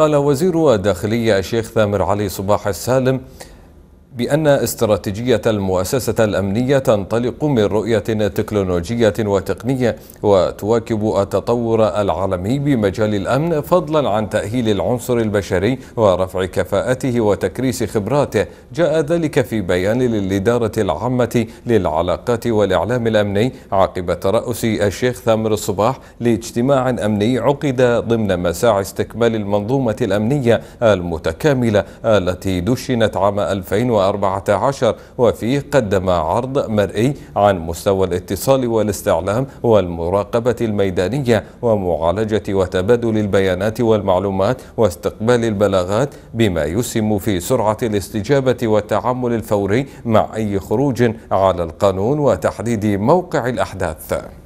قال وزير الداخلية الشيخ ثامر علي صباح السالم بأن استراتيجية المؤسسة الأمنية تنطلق من رؤية تكنولوجية وتقنية وتواكب التطور العالمي بمجال الأمن فضلا عن تأهيل العنصر البشري ورفع كفاءته وتكريس خبراته جاء ذلك في بيان للإدارة العامة للعلاقات والإعلام الأمني عقب ترأس الشيخ ثامر الصباح لاجتماع أمني عقد ضمن مساعي استكمال المنظومة الأمنية المتكاملة التي دشنت عام 2020 2014 وفيه قدم عرض مرئي عن مستوى الاتصال والاستعلام والمراقبة الميدانية ومعالجة وتبادل البيانات والمعلومات واستقبال البلاغات بما يسهم في سرعة الاستجابة والتعامل الفوري مع أي خروج على القانون وتحديد موقع الأحداث